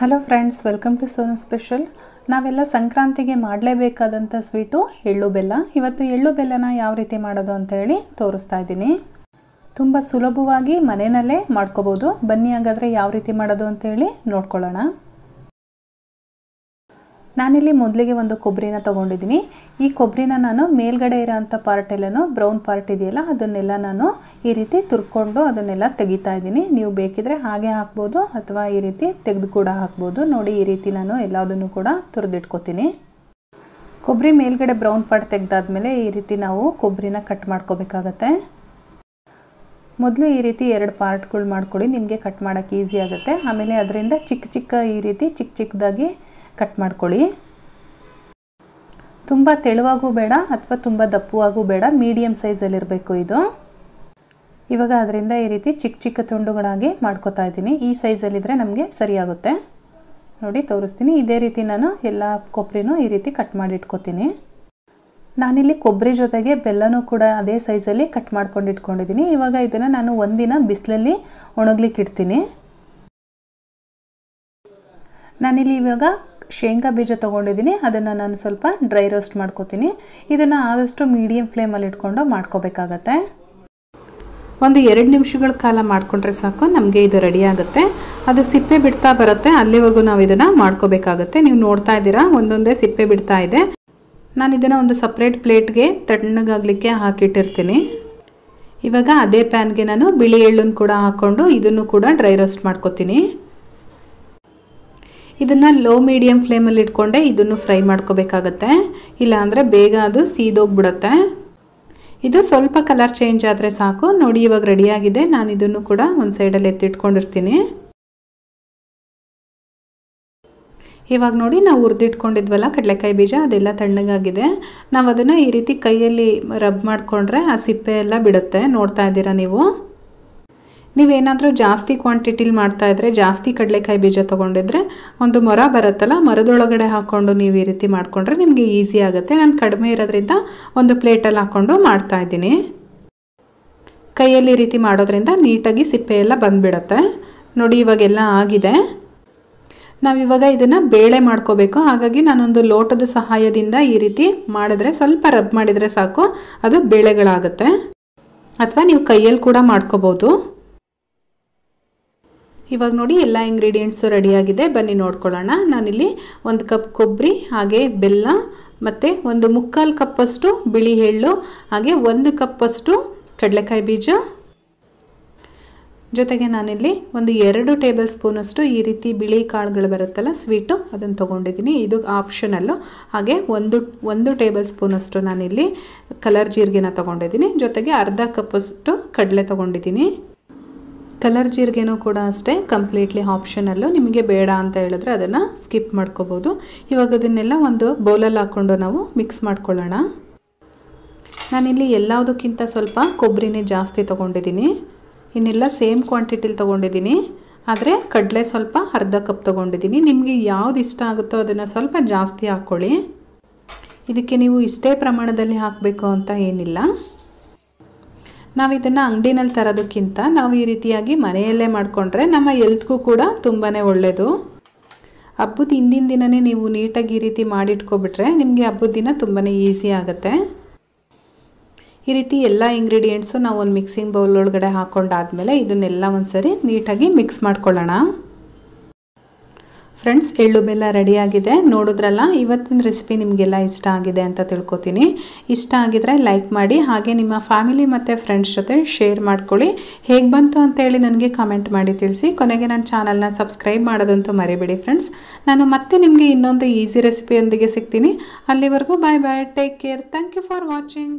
hello friends welcome to Sonu special ನಾವೆಲ್ಲ ಸಂಕ್ರಾಂತಿಗೆ ಮಾಡಲೇಬೇಕಾದಂಥ sweet ಎಳ್ಳು ಬೆಲ್ಲ ಇವತ್ತು ಎಳ್ಳು ಬೆಲ್ಲನ ಯಾವ ರೀತಿ ಮಾಡೋದು ಅಂತ ಹೇಳಿ ತೋರಿಸ್ತಾ ಇದ್ದೀನಿ ತುಂಬ ಸುಲಭವಾಗಿ ಮನೆಯಲ್ಲೇ ಮಾಡ್ಕೋಬೋದು ಬನ್ನಿ ಹಾಗಾದರೆ ಯಾವ ರೀತಿ ಮಾಡೋದು ಹೇಳಿ ನೋಡ್ಕೊಳ್ಳೋಣ ನಾನಿಲ್ಲಿ ಮೊದಲಿಗೆ ಒಂದು ಕೊಬ್ಬರಿನ ತೊಗೊಂಡಿದ್ದೀನಿ ಈ ಕೊಬ್ಬರಿನ ನಾನು ಮೇಲ್ಗಡೆ ಇರೋಂಥ ಪಾರ್ಟ್ ಎಲ್ಲನೂ ಬ್ರೌನ್ ಪಾರ್ಟ್ ಇದೆಯಲ್ಲ ಅದನ್ನೆಲ್ಲ ನಾನು ಈ ರೀತಿ ತುರ್ಕೊಂಡು ಅದನ್ನೆಲ್ಲ ತೆಗಿತಾ ಇದ್ದೀನಿ ನೀವು ಬೇಕಿದ್ರೆ ಹಾಗೆ ಹಾಕ್ಬೋದು ಅಥವಾ ಈ ರೀತಿ ತೆಗೆದು ಕೂಡ ಹಾಕ್ಬೋದು ನೋಡಿ ಈ ರೀತಿ ನಾನು ಎಲ್ಲದನ್ನು ಕೂಡ ತುರಿದಿಟ್ಕೋತೀನಿ ಕೊಬ್ಬರಿ ಮೇಲ್ಗಡೆ ಬ್ರೌನ್ ಪಾರ್ಟ್ ತೆಗೆದಾದ್ಮೇಲೆ ಈ ರೀತಿ ನಾವು ಕೊಬ್ಬರಿನ ಕಟ್ ಮಾಡ್ಕೋಬೇಕಾಗತ್ತೆ ಮೊದಲು ಈ ರೀತಿ ಎರಡು ಪಾರ್ಟ್ಗಳು ಮಾಡ್ಕೊಳ್ಳಿ ನಿಮಗೆ ಕಟ್ ಮಾಡೋಕ್ಕೆ ಈಸಿ ಆಗುತ್ತೆ ಆಮೇಲೆ ಅದರಿಂದ ಚಿಕ್ಕ ಚಿಕ್ಕ ಈ ರೀತಿ ಚಿಕ್ಕ ಚಿಕ್ಕದಾಗಿ ಕಟ್ ಮಾಡ್ಕೊಳ್ಳಿ ತುಂಬ ತೆಳುವಾಗೂ ಬೇಡ ಅಥವಾ ತುಂಬ ದಪ್ಪವಾಗೂ ಬೇಡ ಮೀಡಿಯಮ್ ಸೈಜಲ್ಲಿರಬೇಕು ಇದು ಇವಾಗ ಅದರಿಂದ ಈ ರೀತಿ ಚಿಕ್ಕ ಚಿಕ್ಕ ತುಂಡುಗಳಾಗಿ ಮಾಡ್ಕೋತಾ ಇದ್ದೀನಿ ಈ ಸೈಜಲ್ಲಿದ್ದರೆ ನಮಗೆ ಸರಿಯಾಗುತ್ತೆ ನೋಡಿ ತೋರಿಸ್ತೀನಿ ಇದೇ ರೀತಿ ನಾನು ಎಲ್ಲ ಕೊಬ್ಬರಿನೂ ಈ ರೀತಿ ಕಟ್ ಮಾಡಿ ನಾನಿಲ್ಲಿ ಕೊಬ್ಬರಿ ಜೊತೆಗೆ ಬೆಲ್ಲನೂ ಕೂಡ ಅದೇ ಸೈಜಲ್ಲಿ ಕಟ್ ಮಾಡ್ಕೊಂಡು ಇಟ್ಕೊಂಡಿದ್ದೀನಿ ಇವಾಗ ಇದನ್ನು ನಾನು ಒಂದಿನ ಬಿಸಿಲಲ್ಲಿ ಒಣಗ್ಲಿಕ್ಕೆ ಇಡ್ತೀನಿ ನಾನಿಲ್ಲಿ ಇವಾಗ ಶೇಂಗಾ ಬೀಜ ತೊಗೊಂಡಿದ್ದೀನಿ ಅದನ್ನು ನಾನು ಸ್ವಲ್ಪ ಡ್ರೈ ರೋಸ್ಟ್ ಮಾಡ್ಕೋತೀನಿ ಇದನ್ನು ಆದಷ್ಟು ಮೀಡಿಯಂ ಫ್ಲೇಮಲ್ಲಿ ಇಟ್ಕೊಂಡು ಮಾಡ್ಕೋಬೇಕಾಗತ್ತೆ ಒಂದು ಎರಡು ನಿಮಿಷಗಳ ಕಾಲ ಮಾಡಿಕೊಂಡ್ರೆ ಸಾಕು ನಮಗೆ ಇದು ರೆಡಿ ಆಗುತ್ತೆ ಅದು ಸಿಪ್ಪೆ ಬಿಡ್ತಾ ಬರುತ್ತೆ ಅಲ್ಲಿವರೆಗೂ ನಾವು ಇದನ್ನು ಮಾಡ್ಕೋಬೇಕಾಗತ್ತೆ ನೀವು ನೋಡ್ತಾ ಇದ್ದೀರಾ ಒಂದೊಂದೇ ಸಿಪ್ಪೆ ಬಿಡ್ತಾ ಇದೆ ನಾನು ಇದನ್ನು ಒಂದು ಸಪ್ರೇಟ್ ಪ್ಲೇಟ್ಗೆ ತಣ್ಣಗಾಗಲಿಕ್ಕೆ ಹಾಕಿಟ್ಟಿರ್ತೀನಿ ಇವಾಗ ಅದೇ ಪ್ಯಾನ್ಗೆ ನಾನು ಬಿಳಿ ಎಳ್ಳನ್ನು ಕೂಡ ಹಾಕ್ಕೊಂಡು ಇದನ್ನು ಕೂಡ ಡ್ರೈ ರೋಸ್ಟ್ ಮಾಡ್ಕೋತೀನಿ ಇದನ್ನು ಲೋ ಮೀಡಿಯಮ್ ಫ್ಲೇಮಲ್ಲಿ ಇಟ್ಕೊಂಡೆ ಇದನ್ನು ಫ್ರೈ ಮಾಡ್ಕೋಬೇಕಾಗತ್ತೆ ಇಲ್ಲಾಂದರೆ ಬೇಗ ಅದು ಸೀದೋಗ್ಬಿಡುತ್ತೆ ಇದು ಸ್ವಲ್ಪ ಕಲರ್ ಚೇಂಜ್ ಆದರೆ ಸಾಕು ನೋಡಿ ಇವಾಗ ರೆಡಿಯಾಗಿದೆ ನಾನು ಇದನ್ನು ಕೂಡ ಒಂದು ಸೈಡಲ್ಲಿ ಎತ್ತಿಟ್ಕೊಂಡಿರ್ತೀನಿ ಇವಾಗ ನೋಡಿ ನಾವು ಹುರಿದಿಟ್ಕೊಂಡಿದ್ವಲ್ಲ ಕಡಲೆಕಾಯಿ ಬೀಜ ಅದೆಲ್ಲ ತಣ್ಣಗಾಗಿದೆ ನಾವು ಅದನ್ನು ಈ ರೀತಿ ಕೈಯಲ್ಲಿ ರಬ್ ಮಾಡಿಕೊಂಡ್ರೆ ಆ ಸಿಪ್ಪೆ ಎಲ್ಲ ಬಿಡುತ್ತೆ ನೋಡ್ತಾ ಇದ್ದೀರಾ ನೀವು ನೀವೇನಾದರೂ ಜಾಸ್ತಿ ಕ್ವಾಂಟಿಟಿಲಿ ಮಾಡ್ತಾಯಿದ್ರೆ ಜಾಸ್ತಿ ಕಡಲೆಕಾಯಿ ಬೀಜ ತೊಗೊಂಡಿದ್ರೆ ಒಂದು ಮೊರ ಬರುತ್ತಲ್ಲ ಮರದೊಳಗಡೆ ಹಾಕ್ಕೊಂಡು ನೀವು ಈ ರೀತಿ ಮಾಡಿಕೊಂಡ್ರೆ ನಿಮಗೆ ಈಸಿ ಆಗುತ್ತೆ ನಾನು ಕಡಿಮೆ ಇರೋದ್ರಿಂದ ಒಂದು ಪ್ಲೇಟಲ್ಲಿ ಹಾಕ್ಕೊಂಡು ಇದ್ದೀನಿ ಕೈಯಲ್ಲಿ ಈ ರೀತಿ ಮಾಡೋದ್ರಿಂದ ನೀಟಾಗಿ ಸಿಪ್ಪೆ ಬಂದುಬಿಡತ್ತೆ ನೋಡಿ ಇವಾಗೆಲ್ಲ ಆಗಿದೆ ನಾವಿವಾಗ ಇದನ್ನು ಬೇಳೆ ಮಾಡ್ಕೋಬೇಕು ಹಾಗಾಗಿ ನಾನೊಂದು ಲೋಟದ ಸಹಾಯದಿಂದ ಈ ರೀತಿ ಮಾಡಿದ್ರೆ ಸ್ವಲ್ಪ ರಬ್ ಮಾಡಿದರೆ ಸಾಕು ಅದು ಬೇಳೆಗಳಾಗುತ್ತೆ ಅಥವಾ ನೀವು ಕೈಯಲ್ಲಿ ಕೂಡ ಮಾಡ್ಕೋಬೋದು ಇವಾಗ ನೋಡಿ ಎಲ್ಲ ಇಂಗ್ರೀಡಿಯೆಂಟ್ಸು ರೆಡಿಯಾಗಿದೆ ಬನ್ನಿ ನೋಡ್ಕೊಳ್ಳೋಣ ನಾನಿಲ್ಲಿ ಒಂದು ಕಪ್ ಕೊಬ್ಬರಿ ಹಾಗೆ ಬೆಲ್ಲ ಮತ್ತು ಒಂದು ಮುಕ್ಕಾಲು ಕಪ್ಪಷ್ಟು ಬಿಳಿ ಎಳ್ಳು ಹಾಗೆ ಒಂದು ಕಪ್ಪಷ್ಟು ಕಡಲೆಕಾಯಿ ಬೀಜ ಜೊತೆಗೆ ನಾನಿಲ್ಲಿ ಒಂದು ಎರಡು ಟೇಬಲ್ ಸ್ಪೂನಷ್ಟು ಈ ರೀತಿ ಬಿಳಿ ಕಾಳುಗಳು ಬರುತ್ತಲ್ಲ ಸ್ವೀಟು ಅದನ್ನು ತೊಗೊಂಡಿದ್ದೀನಿ ಇದು ಆಪ್ಷನಲ್ಲು ಹಾಗೆ ಒಂದು ಒಂದು ಟೇಬಲ್ ಸ್ಪೂನಷ್ಟು ನಾನಿಲ್ಲಿ ಕಲರ್ ಜೀರಿಗೆನ ತೊಗೊಂಡಿದ್ದೀನಿ ಜೊತೆಗೆ ಅರ್ಧ ಕಪ್ಪಷ್ಟು ಕಡಲೆ ತೊಗೊಂಡಿದ್ದೀನಿ ಕಲರ್ ಜೀರಿಗೆನೂ ಕೂಡ ಅಷ್ಟೇ ಕಂಪ್ಲೀಟ್ಲಿ ಆಪ್ಷನಲ್ಲು ನಿಮಗೆ ಬೇಡ ಅಂತ ಹೇಳಿದ್ರೆ ಅದನ್ನು ಸ್ಕಿಪ್ ಮಾಡ್ಕೋಬೋದು ಇವಾಗ ಅದನ್ನೆಲ್ಲ ಒಂದು ಬೌಲಲ್ಲಿ ಹಾಕ್ಕೊಂಡು ನಾವು ಮಿಕ್ಸ್ ಮಾಡ್ಕೊಳ್ಳೋಣ ನಾನಿಲ್ಲಿ ಎಲ್ಲದಕ್ಕಿಂತ ಸ್ವಲ್ಪ ಕೊಬ್ಬರಿನೇ ಜಾಸ್ತಿ ತೊಗೊಂಡಿದ್ದೀನಿ ಇನ್ನೆಲ್ಲ ಸೇಮ್ ಕ್ವಾಂಟಿಟಿಲಿ ತೊಗೊಂಡಿದ್ದೀನಿ ಆದರೆ ಕಡಲೆ ಸ್ವಲ್ಪ ಅರ್ಧ ಕಪ್ ತೊಗೊಂಡಿದ್ದೀನಿ ನಿಮಗೆ ಯಾವ್ದು ಇಷ್ಟ ಆಗುತ್ತೋ ಅದನ್ನು ಸ್ವಲ್ಪ ಜಾಸ್ತಿ ಹಾಕ್ಕೊಳ್ಳಿ ಇದಕ್ಕೆ ನೀವು ಇಷ್ಟೇ ಪ್ರಮಾಣದಲ್ಲಿ ಹಾಕಬೇಕು ಅಂತ ಏನಿಲ್ಲ ನಾವು ಇದನ್ನು ಅಂಗಡಿನಲ್ಲಿ ತರೋದಕ್ಕಿಂತ ನಾವು ಈ ರೀತಿಯಾಗಿ ಮನೆಯಲ್ಲೇ ಮಾಡಿಕೊಂಡ್ರೆ ನಮ್ಮ ಎಲ್ತ್ಗೂ ಕೂಡ ತುಂಬಾ ಒಳ್ಳೆಯದು ಹಬ್ಬದ ಹಿಂದಿನ ದಿನವೇ ನೀವು ನೀಟಾಗಿ ಈ ರೀತಿ ಮಾಡಿಟ್ಕೊಬಿಟ್ರೆ ನಿಮಗೆ ಹಬ್ಬದ ದಿನ ತುಂಬಾ ಈಸಿ ಆಗುತ್ತೆ ಈ ರೀತಿ ಎಲ್ಲ ಇಂಗ್ರೀಡಿಯೆಂಟ್ಸು ನಾವು ಒಂದು ಮಿಕ್ಸಿಂಗ್ ಬೌಲ್ ಒಳಗಡೆ ಹಾಕ್ಕೊಂಡಾದ್ಮೇಲೆ ಇದನ್ನೆಲ್ಲ ಒಂದು ಸರಿ ನೀಟಾಗಿ ಮಿಕ್ಸ್ ಮಾಡ್ಕೊಳ್ಳೋಣ ಫ್ರೆಂಡ್ಸ್ ಎಳ್ಳು ಬೆಲ್ಲ ರೆಡಿಯಾಗಿದೆ ನೋಡಿದ್ರಲ್ಲ ಇವತ್ತಿನ ರೆಸಿಪಿ ನಿಮಗೆಲ್ಲ ಇಷ್ಟ ಆಗಿದೆ ಅಂತ ತಿಳ್ಕೊತೀನಿ ಇಷ್ಟ ಆಗಿದರೆ ಲೈಕ್ ಮಾಡಿ ಹಾಗೆ ನಿಮ್ಮ ಫ್ಯಾಮಿಲಿ ಮತ್ತು ಫ್ರೆಂಡ್ಸ್ ಜೊತೆ ಶೇರ್ ಮಾಡ್ಕೊಳ್ಳಿ ಹೇಗೆ ಬಂತು ಅಂತೇಳಿ ನನಗೆ ಕಮೆಂಟ್ ಮಾಡಿ ತಿಳಿಸಿ ಕೊನೆಗೆ ನನ್ನ ಚಾನಲ್ನ ಸಬ್ಸ್ಕ್ರೈಬ್ ಮಾಡೋದಂತೂ ಮರಿಬೇಡಿ ಫ್ರೆಂಡ್ಸ್ ನಾನು ಮತ್ತೆ ನಿಮಗೆ ಇನ್ನೊಂದು ಈಸಿ ರೆಸಿಪಿಯೊಂದಿಗೆ ಸಿಗ್ತೀನಿ ಅಲ್ಲಿವರೆಗೂ bye bye take care thank you for watching